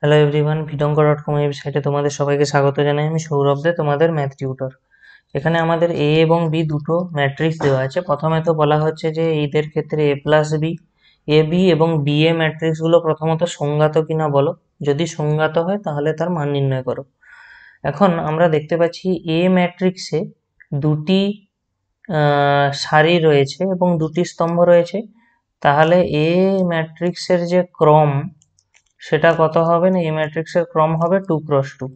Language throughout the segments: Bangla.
হ্যালো এভরিওয়ান ভিডঙ্ক ডট কম ওয়েবসাইটে তোমাদের সবাইকে স্বাগত জানাই আমি সৌরভ দে তোমাদের ম্যাথ টিউটর এখানে আমাদের এ এবং বি দুটো ম্যাট্রিক্স দেওয়া আছে প্রথমে তো বলা হচ্ছে যে এদের ক্ষেত্রে A plus B A B এবং বি এ ম্যাট্রিক্সগুলো প্রথমত সংজ্ঞাত কিনা বলো যদি সংজ্ঞাত হয় তাহলে তার মান নির্ণয় করো এখন আমরা দেখতে পাচ্ছি এ ম্যাট্রিক্সে দুটি সারি রয়েছে এবং দুটি স্তম্ভ রয়েছে তাহলে এ ম্যাট্রিক্সের যে ক্রম সেটা কত হবে না এই ম্যাট্রিক্সের ক্রম হবে টু ক্রস টু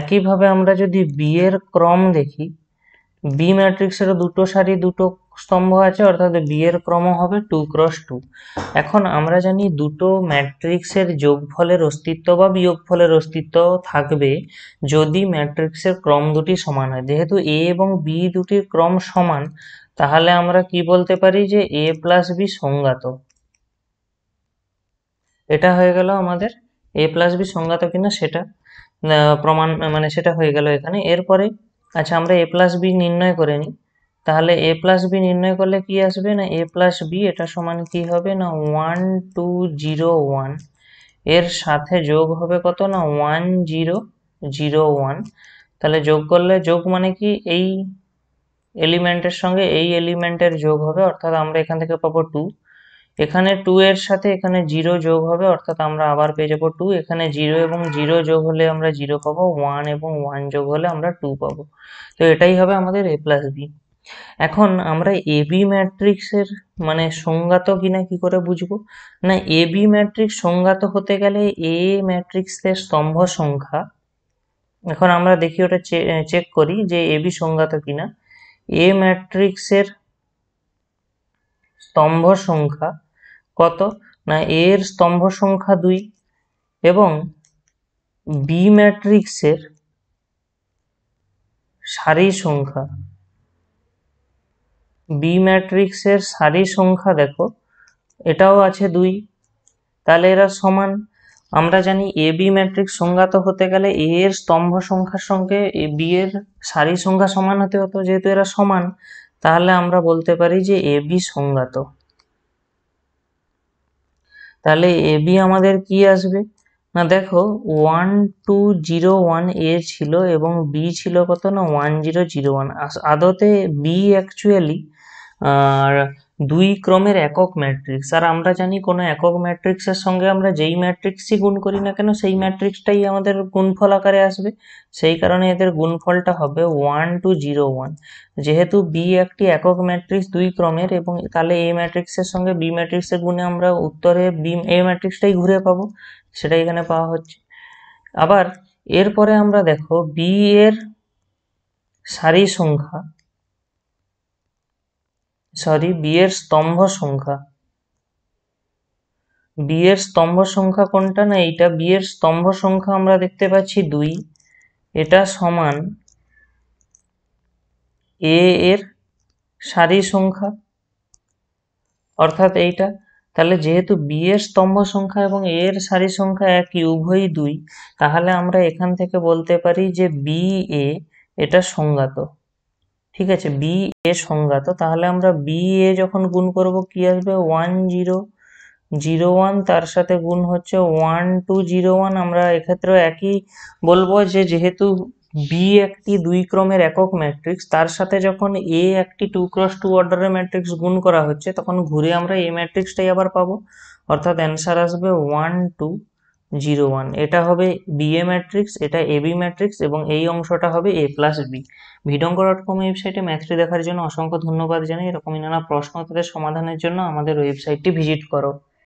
একইভাবে আমরা যদি বি এর ক্রম দেখি বি ম্যাট্রিক্সের দুটো সারি দুটো স্তম্ভ আছে অর্থাৎ বি এর ক্রম হবে টু ক্রস টু এখন আমরা জানি দুটো ম্যাট্রিক্সের যোগফলের অস্তিত্ব বা বিয়োগফলের অস্তিত্ব থাকবে যদি ম্যাট্রিক্সের ক্রম দুটি সমান হয় যেহেতু এ এবং বি দুটির ক্রম সমান তাহলে আমরা কি বলতে পারি যে এ প্লাস বি সংজ্ঞাত এটা হয়ে গেল আমাদের এ প্লাস বি সংজ্ঞাত কিনা সেটা প্রমাণ মানে সেটা হয়ে গেল এখানে এরপরে আচ্ছা আমরা এ প্লাস বি নির্ণয় করে নিই তাহলে এ প্লাস বি নির্ণয় করলে কি আসবে না এ প্লাস বি এটা সমান কি হবে না ওয়ান টু জিরো ওয়ান এর সাথে যোগ হবে কত না ওয়ান জিরো জিরো ওয়ান তাহলে যোগ করলে যোগ মানে কি এই এলিমেন্টের সঙ্গে এই এলিমেন্টের যোগ হবে অর্থাৎ আমরা এখান থেকে পাবো টু এখানে টু এর সাথে এখানে জিরো যোগ হবে অর্থাৎ আমরা আবার পেয়ে যাবো টু এখানে জিরো এবং জিরো যোগ হলে আমরা জিরো পাবো ওয়ান এবং ওয়ান যোগ হলে আমরা টু পাবো তো এটাই হবে আমাদের এ প্লাস বি এখন আমরা এ বি ম্যাট্রিক্সের মানে সংজ্ঞাত কিনা কি করে বুঝবো না এ বি ম্যাট্রিক্স সংজ্ঞাত হতে গেলে এ ম্যাট্রিক্সের স্তম্ভ সংখ্যা এখন আমরা দেখি ওটা চেক করি যে এ বি সংজ্ঞাত কিনা এ ম্যাট্রিক্সের স্তম্ভ সংখ্যা কত না এর স্তম্ভ সংখ্যা দুই এবং বি ম্যাট্রিক্সের সারি সংখ্যা বি ম্যাট্রিক্সের সারি সংখ্যা দেখো এটাও আছে দুই তাহলে এরা সমান আমরা জানি এ বি ম্যাট্রিক্স সংজ্ঞাত হতে গেলে এ এর স্তম্ভ সংখ্যার সঙ্গে এ বি এর সারি সংখ্যা সমান হতে হতো যেহেতু এরা সমান তাহলে আমরা বলতে পারি যে এ বি সংজ্ঞাত তাহলে এ বি আমাদের কি আসবে না দেখো one two zero one A ছিল এবং বি ছিল কত না ওয়ান জিরো জিরো ওয়ান আদতে বি অ্যাকচুয়ালি আর দুই ক্রমের একক ম্যাট্রিক্স আর আমরা জানি কোনো একক ম্যাট্রিক্সের সঙ্গে আমরা যেই ম্যাট্রিক্সই গুণ করি না কেন সেই ম্যাট্রিক্সটাই আমাদের গুণফল আকারে আসবে সেই কারণে এদের গুণফলটা হবে ওয়ান টু জিরো ওয়ান যেহেতু বি একটি একক ম্যাট্রিক্স দুই ক্রমের এবং তাহলে এ ম্যাট্রিক্সের সঙ্গে বি ম্যাট্রিক্সের গুণে আমরা উত্তরে বি এ ম্যাট্রিক্সটাই ঘুরে পাবো সেটা এখানে পাওয়া হচ্ছে আবার এরপরে আমরা দেখো বি এর সারি সংখ্যা সরি বিয়ের স্তম্ভ সংখ্যা বিয়ের স্তম্ভ সংখ্যা কোনটা না এইটা বিয়ের স্তম্ভ সংখ্যা আমরা দেখতে পাচ্ছি দুই এটা সমান এ এর সারি সংখ্যা অর্থাৎ এইটা তাহলে যেহেতু বি এর স্তম্ভ সংখ্যা এবং এ এর সারি সংখ্যা একই উভয়ই দুই তাহলে আমরা এখান থেকে বলতে পারি যে বি এ এটা সংজ্ঞাত ঠিক আছে বি এ সংজ্ঞাত তাহলে আমরা বি এ যখন গুণ করব কি আসবে ওয়ান জিরো জিরো ওয়ান তার সাথে গুণ হচ্ছে ওয়ান টু জিরো ওয়ান আমরা এক্ষেত্রেও একই বলবো যে যেহেতু বি একটি দুই ক্রমের একক ম্যাট্রিক্স তার সাথে যখন এ একটি টু ক্রস টু অর্ডারের ম্যাট্রিক্স গুণ করা হচ্ছে তখন ঘুরে আমরা এ ম্যাট্রিক্সটাই আবার পাবো অর্থাৎ অ্যান্সার আসবে ওয়ান টু জিরো ওয়ান এটা হবে বি এ ম্যাট্রিক্স এটা এবি ম্যাট্রিক্স এবং এই অংশটা হবে এ প্লাস বি ভিডঙ্ক ডট কম ওয়েবসাইটে ম্যাথটি দেখার জন্য অসংখ্য ধন্যবাদ জানাই এরকমই নানা প্রশ্ন তাদের সমাধানের জন্য আমাদের ওয়েবসাইটটি ভিজিট করো